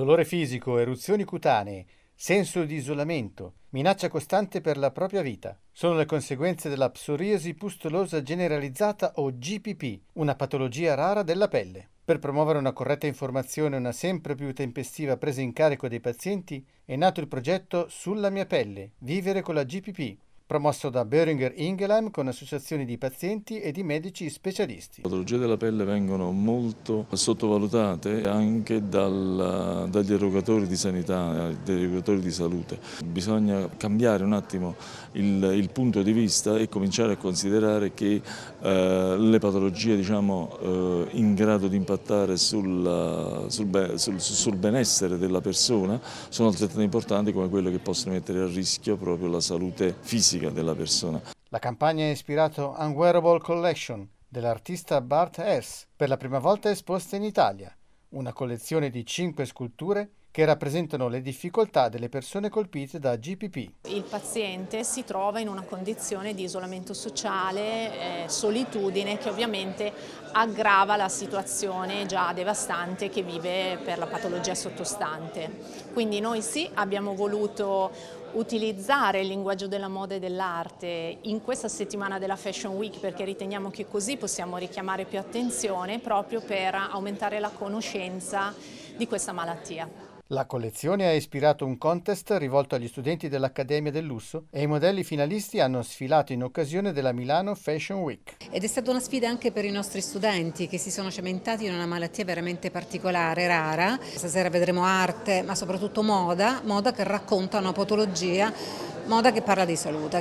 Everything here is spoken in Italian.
dolore fisico, eruzioni cutanee, senso di isolamento, minaccia costante per la propria vita. Sono le conseguenze della psoriasi pustolosa generalizzata o GPP, una patologia rara della pelle. Per promuovere una corretta informazione e una sempre più tempestiva presa in carico dei pazienti, è nato il progetto Sulla mia pelle, vivere con la GPP, promosso da Böhringer Ingelheim con associazioni di pazienti e di medici specialisti. Le patologie della pelle vengono molto sottovalutate anche dal, dagli erogatori di sanità, dagli erogatori di salute. Bisogna cambiare un attimo il, il punto di vista e cominciare a considerare che eh, le patologie diciamo, eh, in grado di impattare sul, sul, sul, sul benessere della persona sono altrettanto importanti come quelle che possono mettere a rischio proprio la salute fisica psicologica della persona. La campagna è ispirata a Unwearable Collection dell'artista Bart Hess, per la prima volta esposta in Italia, una collezione di cinque sculture che rappresentano le difficoltà delle persone colpite da GPP. Il paziente si trova in una condizione di isolamento sociale, eh, solitudine che ovviamente aggrava la situazione già devastante che vive per la patologia sottostante. Quindi noi sì abbiamo voluto utilizzare il linguaggio della moda e dell'arte in questa settimana della Fashion Week perché riteniamo che così possiamo richiamare più attenzione proprio per aumentare la conoscenza di questa malattia. La collezione ha ispirato un contest rivolto agli studenti dell'Accademia del Lusso e i modelli finalisti hanno sfilato in occasione della Milano Fashion Week. Ed è stata una sfida anche per i nostri studenti che si sono cementati in una malattia veramente particolare, rara. Stasera vedremo arte, ma soprattutto moda, moda che racconta una patologia, moda che parla di salute.